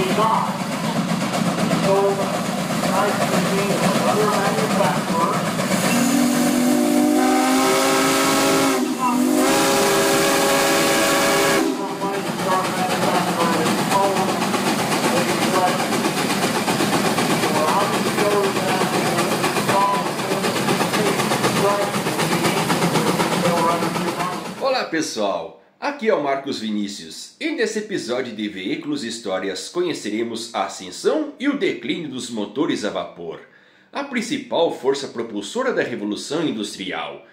be not sold licensing of other manufacturers. Olá pessoal, Aqui é o Marcos Vinícius e nesse episódio de Veículos e Histórias conheceremos a ascensão e o declínio dos motores a vapor, a principal força propulsora da Revolução Industrial.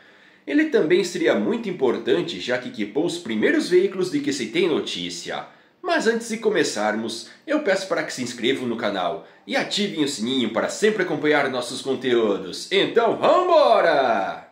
Ele também seria muito importante já que equipou os primeiros veículos de que se tem notícia. Mas antes de começarmos, eu peço para que se inscrevam no canal e ativem o sininho para sempre acompanhar nossos conteúdos. Então, vambora!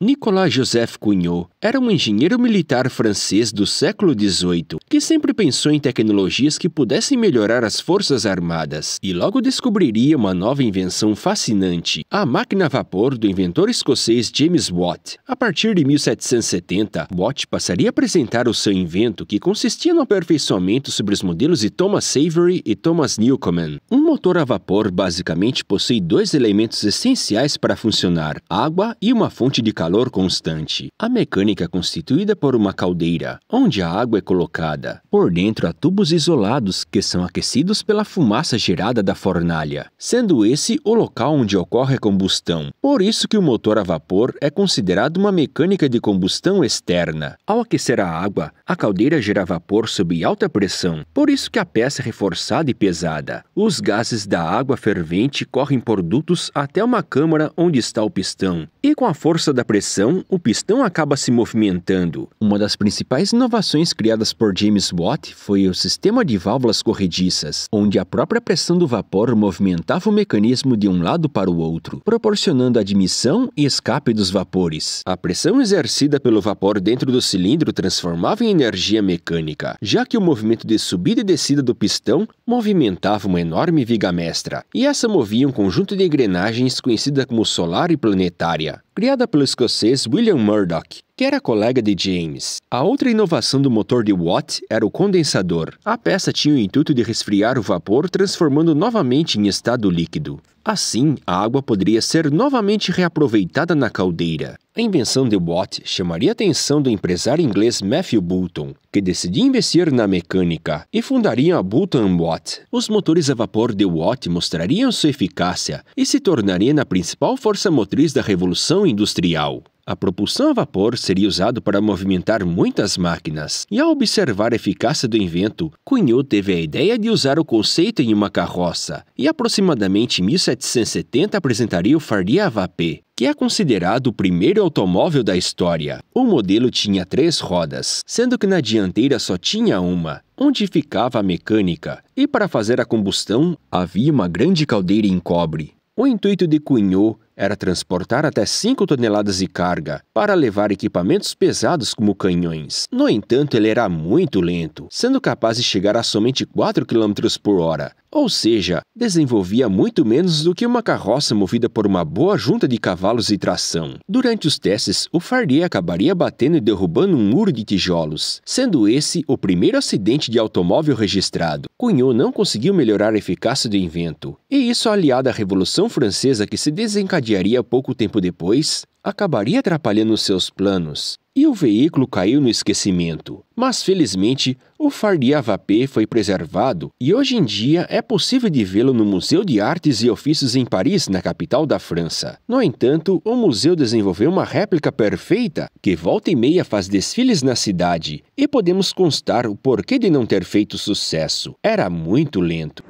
Nicolas Joseph Cugnot era um engenheiro militar francês do século XVIII que sempre pensou em tecnologias que pudessem melhorar as forças armadas e logo descobriria uma nova invenção fascinante, a máquina a vapor do inventor escocês James Watt. A partir de 1770, Watt passaria a apresentar o seu invento que consistia no aperfeiçoamento sobre os modelos de Thomas Savery e Thomas Newcomen. Um motor a vapor basicamente possui dois elementos essenciais para funcionar, água e uma fonte de calor calor constante. A mecânica é constituída por uma caldeira, onde a água é colocada. Por dentro há tubos isolados que são aquecidos pela fumaça gerada da fornalha, sendo esse o local onde ocorre a combustão. Por isso que o motor a vapor é considerado uma mecânica de combustão externa. Ao aquecer a água, a caldeira gera vapor sob alta pressão, por isso que a peça é reforçada e pesada. Os gases da água fervente correm por dutos até uma câmara onde está o pistão, e com a força da pressão pressão, o pistão acaba se movimentando. Uma das principais inovações criadas por James Watt foi o sistema de válvulas corrediças, onde a própria pressão do vapor movimentava o mecanismo de um lado para o outro, proporcionando admissão e escape dos vapores. A pressão exercida pelo vapor dentro do cilindro transformava em energia mecânica, já que o movimento de subida e descida do pistão movimentava uma enorme viga mestra, e essa movia um conjunto de engrenagens conhecida como solar e planetária, criada pelo escocês William Murdoch, que era colega de James. A outra inovação do motor de Watt era o condensador. A peça tinha o intuito de resfriar o vapor, transformando novamente em estado líquido. Assim, a água poderia ser novamente reaproveitada na caldeira. A invenção de Watt chamaria a atenção do empresário inglês Matthew Boulton, que decidiu investir na mecânica e fundaria a Boulton Watt. Os motores a vapor de Watt mostrariam sua eficácia e se tornaria na principal força motriz da Revolução Industrial. A propulsão a vapor seria usado para movimentar muitas máquinas, e ao observar a eficácia do invento, Cugnot teve a ideia de usar o conceito em uma carroça, e aproximadamente 1770 apresentaria o Faria Vapé, que é considerado o primeiro automóvel da história. O modelo tinha três rodas, sendo que na dianteira só tinha uma, onde ficava a mecânica, e para fazer a combustão havia uma grande caldeira em cobre. O intuito de Cugnot era transportar até 5 toneladas de carga para levar equipamentos pesados como canhões. No entanto, ele era muito lento, sendo capaz de chegar a somente 4 km por hora, ou seja, desenvolvia muito menos do que uma carroça movida por uma boa junta de cavalos e tração. Durante os testes, o Fardier acabaria batendo e derrubando um muro de tijolos, sendo esse o primeiro acidente de automóvel registrado. Cunhot não conseguiu melhorar a eficácia do invento, e isso aliado à Revolução Francesa que se desencadearia pouco tempo depois, acabaria atrapalhando seus planos e o veículo caiu no esquecimento. Mas felizmente, o Fardia Vapé foi preservado e hoje em dia é possível de vê-lo no Museu de Artes e Ofícios em Paris, na capital da França. No entanto, o museu desenvolveu uma réplica perfeita que volta e meia faz desfiles na cidade e podemos constar o porquê de não ter feito sucesso. Era muito lento.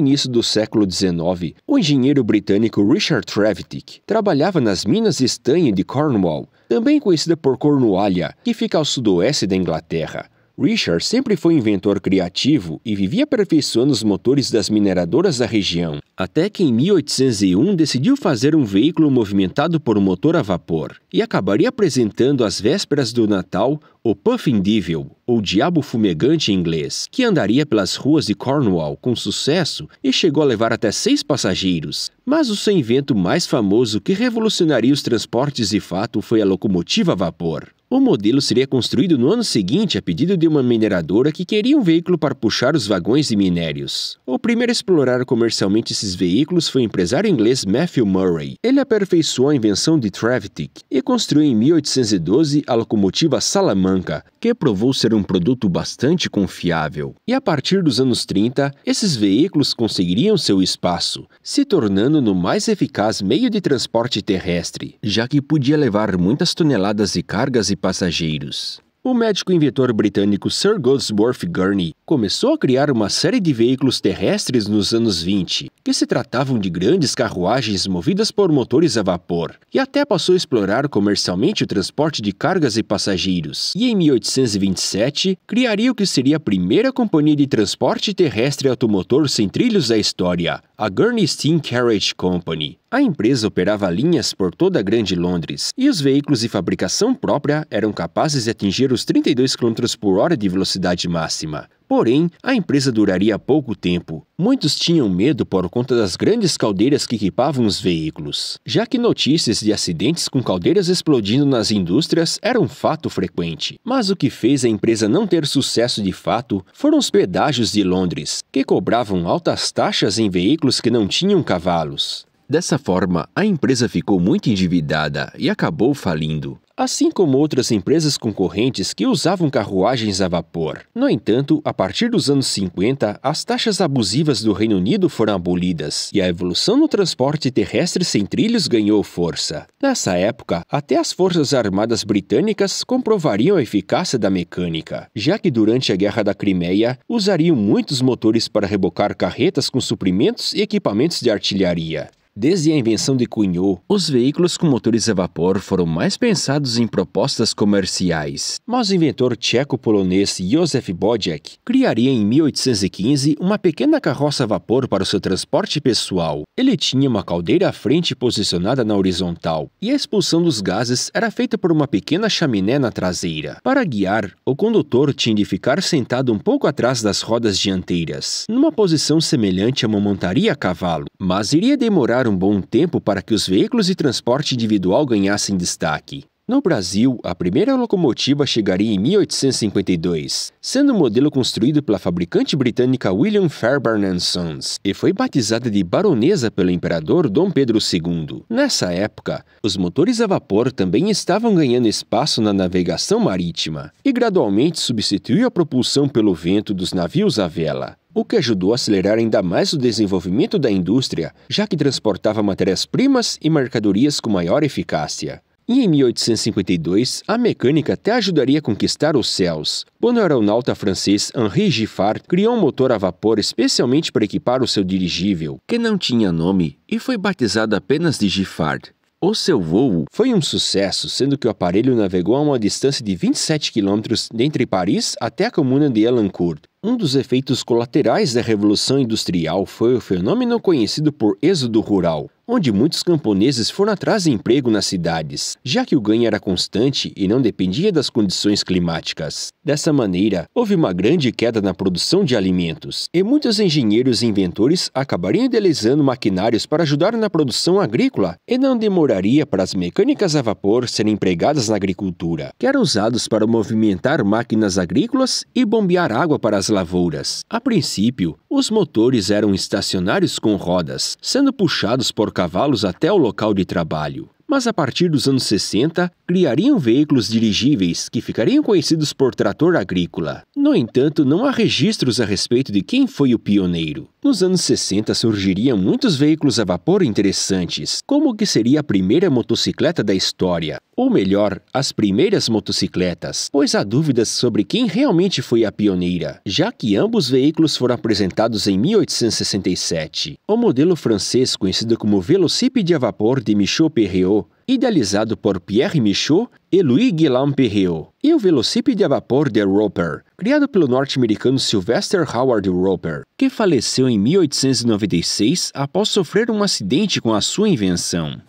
início do século XIX, o engenheiro britânico Richard Trevithick trabalhava nas minas de estanho de Cornwall, também conhecida por Cornualha, que fica ao sudoeste da Inglaterra. Richard sempre foi inventor criativo e vivia aperfeiçoando os motores das mineradoras da região, até que em 1801 decidiu fazer um veículo movimentado por um motor a vapor e acabaria apresentando às vésperas do Natal o Puffin Devil, ou Diabo Fumegante em inglês, que andaria pelas ruas de Cornwall com sucesso e chegou a levar até seis passageiros. Mas o seu invento mais famoso que revolucionaria os transportes de fato foi a locomotiva a vapor. O modelo seria construído no ano seguinte a pedido de uma mineradora que queria um veículo para puxar os vagões de minérios. O primeiro a explorar comercialmente esses veículos foi o empresário inglês Matthew Murray. Ele aperfeiçoou a invenção de Trevithick e construiu em 1812 a locomotiva Salamanca, que provou ser um produto bastante confiável. E a partir dos anos 30, esses veículos conseguiriam seu espaço, se tornando no mais eficaz meio de transporte terrestre, já que podia levar muitas toneladas de cargas e passageiros. O médico inventor britânico Sir Goldsworth Gurney começou a criar uma série de veículos terrestres nos anos 20, que se tratavam de grandes carruagens movidas por motores a vapor, e até passou a explorar comercialmente o transporte de cargas e passageiros. E em 1827, criaria o que seria a primeira companhia de transporte terrestre automotor sem trilhos da história, a Gurney Steam Carriage Company. A empresa operava linhas por toda a Grande Londres e os veículos de fabricação própria eram capazes de atingir os 32 km por hora de velocidade máxima. Porém, a empresa duraria pouco tempo. Muitos tinham medo por conta das grandes caldeiras que equipavam os veículos, já que notícias de acidentes com caldeiras explodindo nas indústrias eram um fato frequente. Mas o que fez a empresa não ter sucesso de fato foram os pedágios de Londres, que cobravam altas taxas em veículos que não tinham cavalos. Dessa forma, a empresa ficou muito endividada e acabou falindo assim como outras empresas concorrentes que usavam carruagens a vapor. No entanto, a partir dos anos 50, as taxas abusivas do Reino Unido foram abolidas e a evolução no transporte terrestre sem trilhos ganhou força. Nessa época, até as forças armadas britânicas comprovariam a eficácia da mecânica, já que durante a Guerra da Crimeia usariam muitos motores para rebocar carretas com suprimentos e equipamentos de artilharia. Desde a invenção de Cugnot, os veículos com motores a vapor foram mais pensados em propostas comerciais. Mas o inventor tcheco-polonês Józef Bodziek criaria em 1815 uma pequena carroça a vapor para o seu transporte pessoal. Ele tinha uma caldeira à frente posicionada na horizontal, e a expulsão dos gases era feita por uma pequena chaminé na traseira. Para guiar, o condutor tinha de ficar sentado um pouco atrás das rodas dianteiras, numa posição semelhante a uma montaria a cavalo, mas iria demorar demorar um bom tempo para que os veículos de transporte individual ganhassem destaque. No Brasil, a primeira locomotiva chegaria em 1852, sendo um modelo construído pela fabricante britânica William Fairbairn Sons e foi batizada de baronesa pelo imperador Dom Pedro II. Nessa época, os motores a vapor também estavam ganhando espaço na navegação marítima e gradualmente substituiu a propulsão pelo vento dos navios à vela o que ajudou a acelerar ainda mais o desenvolvimento da indústria, já que transportava matérias-primas e mercadorias com maior eficácia. E em 1852, a mecânica até ajudaria a conquistar os céus, quando o aeronauta francês Henri Giffard criou um motor a vapor especialmente para equipar o seu dirigível, que não tinha nome e foi batizado apenas de Giffard. O seu voo foi um sucesso, sendo que o aparelho navegou a uma distância de 27 quilômetros dentre Paris até a comuna de Alancourt. Um dos efeitos colaterais da Revolução Industrial foi o fenômeno conhecido por êxodo rural, onde muitos camponeses foram atrás de emprego nas cidades, já que o ganho era constante e não dependia das condições climáticas. Dessa maneira, houve uma grande queda na produção de alimentos, e muitos engenheiros e inventores acabariam idealizando maquinários para ajudar na produção agrícola, e não demoraria para as mecânicas a vapor serem empregadas na agricultura, que eram usados para movimentar máquinas agrícolas e bombear água para as lavouras. A princípio, os motores eram estacionários com rodas, sendo puxados por cavalos até o local de trabalho. Mas a partir dos anos 60, criariam veículos dirigíveis que ficariam conhecidos por trator agrícola. No entanto, não há registros a respeito de quem foi o pioneiro. Nos anos 60 surgiriam muitos veículos a vapor interessantes, como o que seria a primeira motocicleta da história, ou melhor, as primeiras motocicletas, pois há dúvidas sobre quem realmente foi a pioneira, já que ambos veículos foram apresentados em 1867. O modelo francês conhecido como velocípede a vapor de Michaud Perriot idealizado por Pierre Michaud e Louis-Guillaume Perriot, e o velocípede a vapor de Roper, criado pelo norte-americano Sylvester Howard Roper, que faleceu em 1896 após sofrer um acidente com a sua invenção.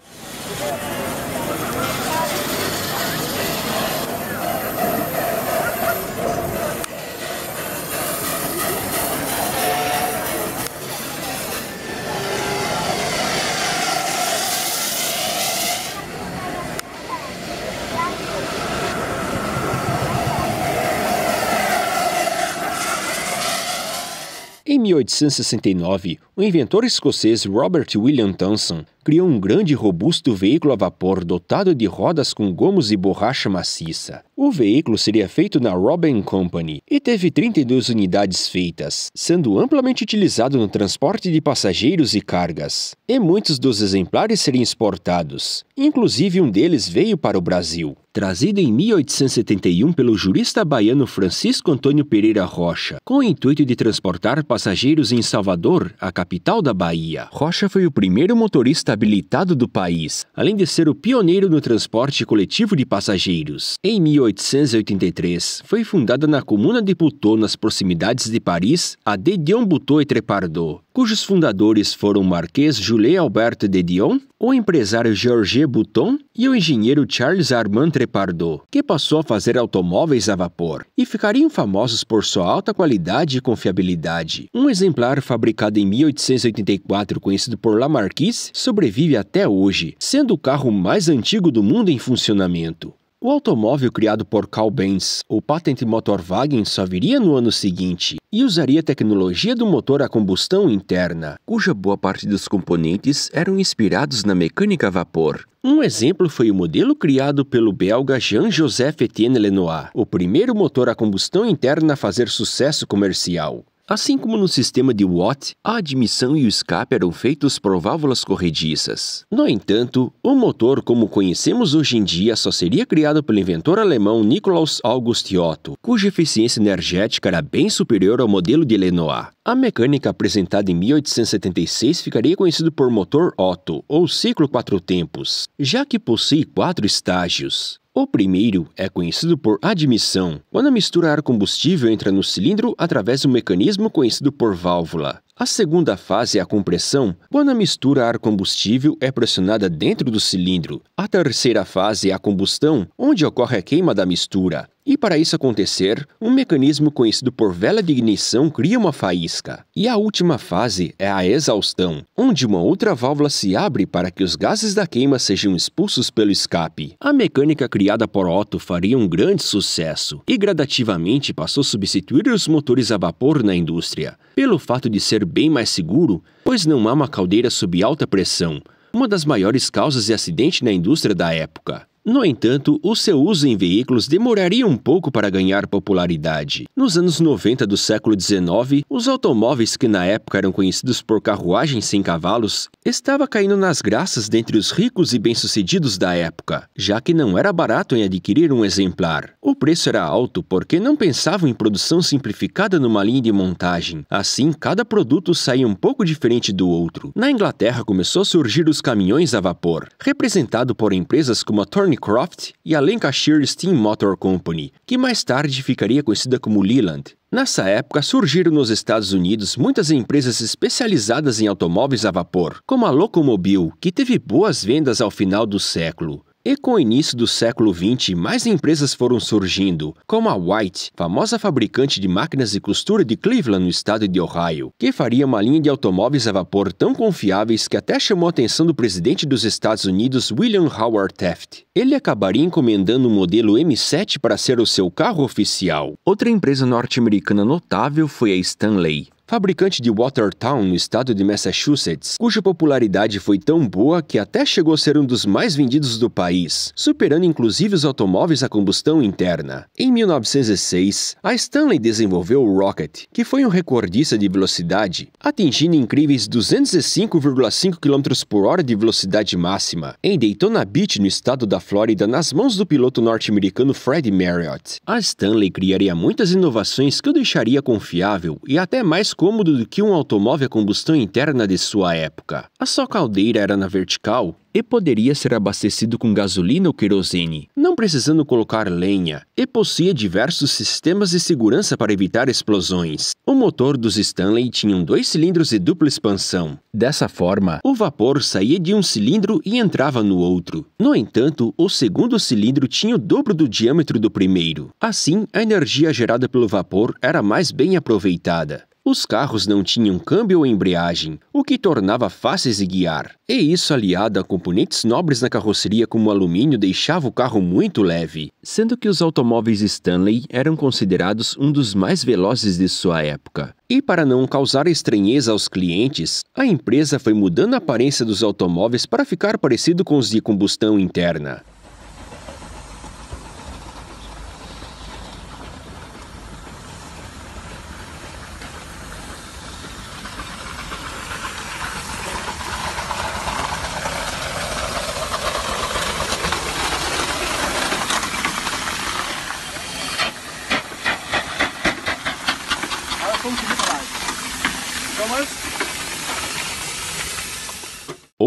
1869, o inventor escocês Robert William Thomson criou um grande e robusto veículo a vapor dotado de rodas com gomos e borracha maciça. O veículo seria feito na Robin Company e teve 32 unidades feitas, sendo amplamente utilizado no transporte de passageiros e cargas. E muitos dos exemplares seriam exportados, inclusive um deles veio para o Brasil. Trazido em 1871 pelo jurista baiano Francisco Antônio Pereira Rocha, com o intuito de transportar passageiros em Salvador, a capital da Bahia. Rocha foi o primeiro motorista habilitado do país, além de ser o pioneiro no transporte coletivo de passageiros. Em 1883, foi fundada na comuna de Putot, nas proximidades de Paris, a de Dion Buteau et Trepardot, cujos fundadores foram o marquês Jules Albert de Dion, o empresário Georges Bouton e o engenheiro Charles Armand Trepardot, que passou a fazer automóveis a vapor e ficariam famosos por sua alta qualidade e confiabilidade. Um exemplar fabricado em 1884, conhecido por Lamarquise, sobre sobrevive até hoje, sendo o carro mais antigo do mundo em funcionamento. O automóvel criado por Carl Benz, o patente Motorwagen, só viria no ano seguinte e usaria tecnologia do motor a combustão interna, cuja boa parte dos componentes eram inspirados na mecânica a vapor. Um exemplo foi o modelo criado pelo belga Jean-Joseph Etienne Lenoir, o primeiro motor a combustão interna a fazer sucesso comercial. Assim como no sistema de Watt, a admissão e o escape eram feitos por válvulas corrediças. No entanto, o motor como conhecemos hoje em dia só seria criado pelo inventor alemão Nikolaus August Otto, cuja eficiência energética era bem superior ao modelo de Lenoir. A mecânica apresentada em 1876 ficaria conhecido por motor Otto, ou ciclo quatro tempos, já que possui quatro estágios. O primeiro é conhecido por admissão, quando a mistura ar-combustível entra no cilindro através de um mecanismo conhecido por válvula. A segunda fase é a compressão, quando a mistura ar-combustível é pressionada dentro do cilindro. A terceira fase é a combustão, onde ocorre a queima da mistura. E para isso acontecer, um mecanismo conhecido por vela de ignição cria uma faísca. E a última fase é a exaustão, onde uma outra válvula se abre para que os gases da queima sejam expulsos pelo escape. A mecânica criada por Otto faria um grande sucesso e gradativamente passou a substituir os motores a vapor na indústria, pelo fato de ser bem mais seguro, pois não há uma caldeira sob alta pressão, uma das maiores causas de acidente na indústria da época. No entanto, o seu uso em veículos demoraria um pouco para ganhar popularidade. Nos anos 90 do século XIX, os automóveis que na época eram conhecidos por carruagens sem cavalos estava caindo nas graças dentre os ricos e bem-sucedidos da época, já que não era barato em adquirir um exemplar. O preço era alto porque não pensavam em produção simplificada numa linha de montagem. Assim, cada produto saía um pouco diferente do outro. Na Inglaterra começou a surgir os caminhões a vapor, representado por empresas como a Thorn Croft e a Lancashire Steam Motor Company, que mais tarde ficaria conhecida como Leland. Nessa época, surgiram nos Estados Unidos muitas empresas especializadas em automóveis a vapor, como a Locomobile, que teve boas vendas ao final do século. E com o início do século XX, mais empresas foram surgindo, como a White, famosa fabricante de máquinas de costura de Cleveland, no estado de Ohio, que faria uma linha de automóveis a vapor tão confiáveis que até chamou a atenção do presidente dos Estados Unidos, William Howard Taft. Ele acabaria encomendando o um modelo M7 para ser o seu carro oficial. Outra empresa norte-americana notável foi a Stanley, fabricante de Watertown, no estado de Massachusetts, cuja popularidade foi tão boa que até chegou a ser um dos mais vendidos do país, superando inclusive os automóveis a combustão interna. Em 1906, a Stanley desenvolveu o Rocket, que foi um recordista de velocidade, atingindo incríveis 205,5 km por hora de velocidade máxima, em Daytona Beach, no estado da Flórida, nas mãos do piloto norte-americano Fred Marriott. A Stanley criaria muitas inovações que o deixaria confiável e até mais cômodo do que um automóvel a combustão interna de sua época. A sua caldeira era na vertical e poderia ser abastecido com gasolina ou querosene, não precisando colocar lenha, e possuía diversos sistemas de segurança para evitar explosões. O motor dos Stanley tinha dois cilindros de dupla expansão. Dessa forma, o vapor saía de um cilindro e entrava no outro. No entanto, o segundo cilindro tinha o dobro do diâmetro do primeiro. Assim, a energia gerada pelo vapor era mais bem aproveitada. Os carros não tinham câmbio ou embreagem, o que tornava fáceis de guiar, e isso aliado a componentes nobres na carroceria como alumínio deixava o carro muito leve, sendo que os automóveis Stanley eram considerados um dos mais velozes de sua época. E para não causar estranheza aos clientes, a empresa foi mudando a aparência dos automóveis para ficar parecido com os de combustão interna.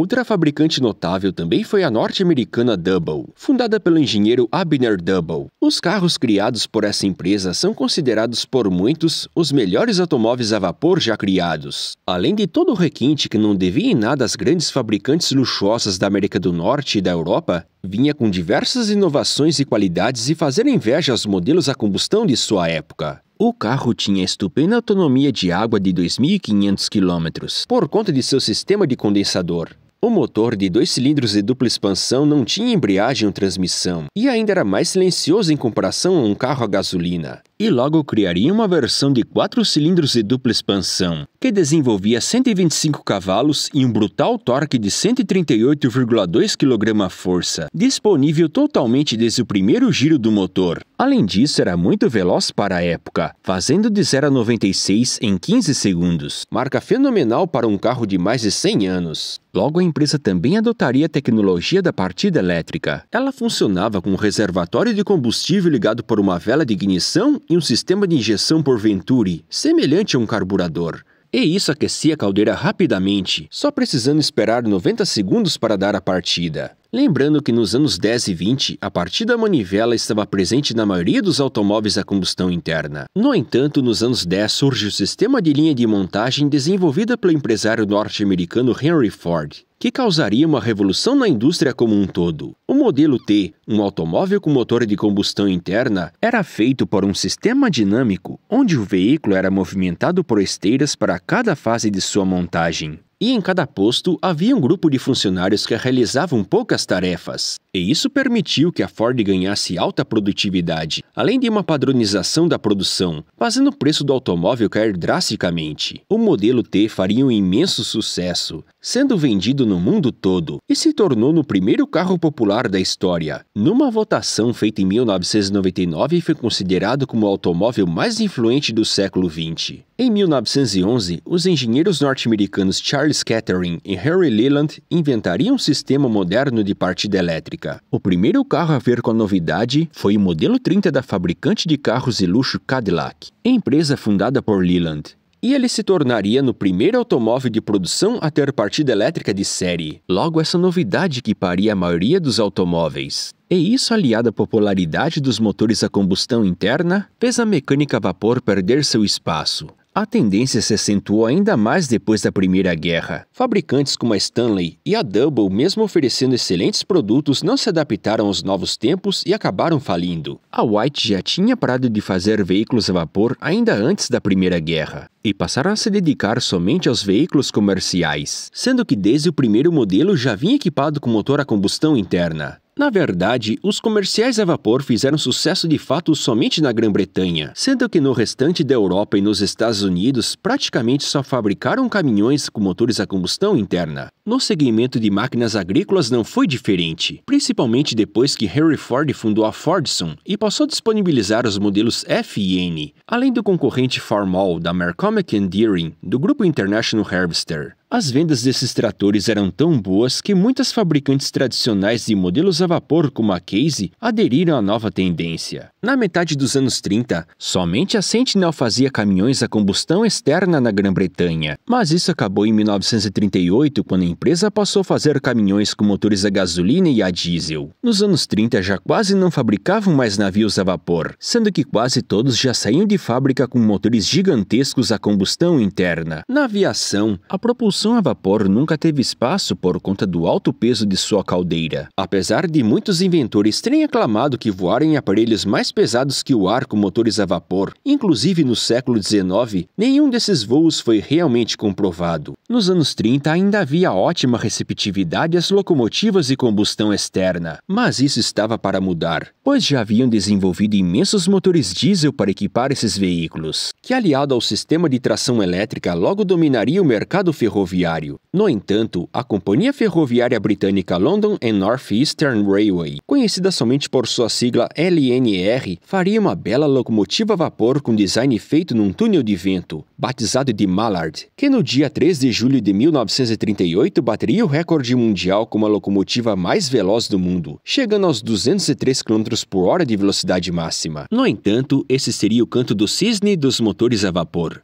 Outra fabricante notável também foi a norte-americana Double, fundada pelo engenheiro Abner Double. Os carros criados por essa empresa são considerados por muitos os melhores automóveis a vapor já criados. Além de todo o requinte que não devia em nada às grandes fabricantes luxuosas da América do Norte e da Europa, vinha com diversas inovações e qualidades e fazer inveja aos modelos a combustão de sua época. O carro tinha estupenda autonomia de água de 2.500 km, por conta de seu sistema de condensador. O motor de dois cilindros de dupla expansão não tinha embreagem ou transmissão e ainda era mais silencioso em comparação a um carro a gasolina e logo criaria uma versão de quatro cilindros de dupla expansão, que desenvolvia 125 cavalos e um brutal torque de 138,2 kgf, disponível totalmente desde o primeiro giro do motor. Além disso, era muito veloz para a época, fazendo de 0 a 96 em 15 segundos, marca fenomenal para um carro de mais de 100 anos. Logo, a empresa também adotaria a tecnologia da partida elétrica. Ela funcionava com um reservatório de combustível ligado por uma vela de ignição e um sistema de injeção por Venturi, semelhante a um carburador. E isso aquecia a caldeira rapidamente, só precisando esperar 90 segundos para dar a partida. Lembrando que nos anos 10 e 20, a partida manivela estava presente na maioria dos automóveis a combustão interna. No entanto, nos anos 10 surge o sistema de linha de montagem desenvolvida pelo empresário norte-americano Henry Ford, que causaria uma revolução na indústria como um todo. O modelo T, um automóvel com motor de combustão interna, era feito por um sistema dinâmico onde o veículo era movimentado por esteiras para cada fase de sua montagem e em cada posto havia um grupo de funcionários que realizavam poucas tarefas e isso permitiu que a Ford ganhasse alta produtividade, além de uma padronização da produção, fazendo o preço do automóvel cair drasticamente. O modelo T faria um imenso sucesso, sendo vendido no mundo todo e se tornou no primeiro carro popular da história. Numa votação feita em 1999, foi considerado como o automóvel mais influente do século XX. Em 1911, os engenheiros norte-americanos Charles Kettering e Harry Leland inventariam um sistema moderno de partida elétrica o primeiro carro a ver com a novidade foi o modelo 30 da fabricante de carros de luxo Cadillac, empresa fundada por Leland. E ele se tornaria no primeiro automóvel de produção a ter partida elétrica de série. Logo, essa novidade equiparia a maioria dos automóveis. E isso, aliado à popularidade dos motores a combustão interna, fez a mecânica a vapor perder seu espaço. A tendência se acentuou ainda mais depois da Primeira Guerra. Fabricantes como a Stanley e a Double, mesmo oferecendo excelentes produtos, não se adaptaram aos novos tempos e acabaram falindo. A White já tinha parado de fazer veículos a vapor ainda antes da Primeira Guerra e passaram a se dedicar somente aos veículos comerciais, sendo que desde o primeiro modelo já vinha equipado com motor a combustão interna. Na verdade, os comerciais a vapor fizeram sucesso de fato somente na Grã-Bretanha, sendo que no restante da Europa e nos Estados Unidos praticamente só fabricaram caminhões com motores a combustão interna. No segmento de máquinas agrícolas não foi diferente, principalmente depois que Henry Ford fundou a Fordson e passou a disponibilizar os modelos F e N, além do concorrente Farmall da Mercom Economic Endearing, do grupo International Harvester. As vendas desses tratores eram tão boas que muitas fabricantes tradicionais de modelos a vapor, como a Case, aderiram à nova tendência. Na metade dos anos 30, somente a Sentinel fazia caminhões a combustão externa na Grã-Bretanha, mas isso acabou em 1938, quando a empresa passou a fazer caminhões com motores a gasolina e a diesel. Nos anos 30 já quase não fabricavam mais navios a vapor, sendo que quase todos já saíam de fábrica com motores gigantescos a combustão interna. Na aviação, a propulsão propulsão a vapor nunca teve espaço por conta do alto peso de sua caldeira. Apesar de muitos inventores terem aclamado que voarem em aparelhos mais pesados que o ar com motores a vapor, inclusive no século XIX, nenhum desses voos foi realmente comprovado. Nos anos 30 ainda havia ótima receptividade às locomotivas de combustão externa, mas isso estava para mudar, pois já haviam desenvolvido imensos motores diesel para equipar esses veículos, que aliado ao sistema de tração elétrica logo dominaria o mercado ferroviário ferroviário. No entanto, a companhia ferroviária britânica London and North Eastern Railway, conhecida somente por sua sigla LNR, faria uma bela locomotiva a vapor com design feito num túnel de vento, batizado de Mallard, que no dia 3 de julho de 1938 bateria o recorde mundial como a locomotiva mais veloz do mundo, chegando aos 203 km por hora de velocidade máxima. No entanto, esse seria o canto do cisne dos motores a vapor.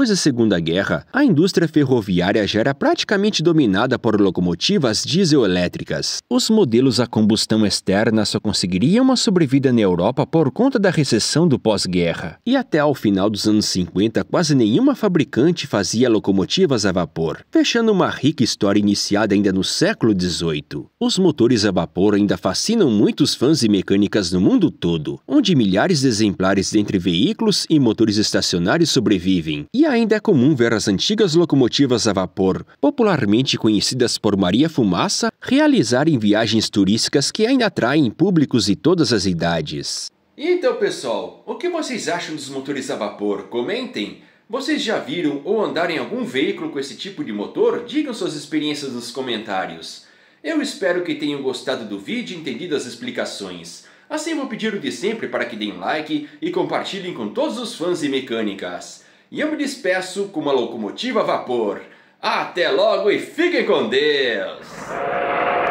Depois da Segunda Guerra, a indústria ferroviária já era praticamente dominada por locomotivas dieselétricas. Os modelos a combustão externa só conseguiriam uma sobrevida na Europa por conta da recessão do pós-guerra. E até ao final dos anos 50, quase nenhuma fabricante fazia locomotivas a vapor, fechando uma rica história iniciada ainda no século 18. Os motores a vapor ainda fascinam muitos fãs e mecânicas no mundo todo, onde milhares de exemplares dentre veículos e motores estacionários sobrevivem. E ainda é comum ver as antigas locomotivas a vapor, popularmente conhecidas por Maria Fumaça, realizarem viagens turísticas que ainda atraem públicos de todas as idades. E então, pessoal, o que vocês acham dos motores a vapor? Comentem! Vocês já viram ou andaram em algum veículo com esse tipo de motor? Digam suas experiências nos comentários. Eu espero que tenham gostado do vídeo e entendido as explicações. Assim vou pedir o de sempre para que deem like e compartilhem com todos os fãs e mecânicas. E eu me despeço com uma locomotiva a vapor. Até logo e fiquem com Deus!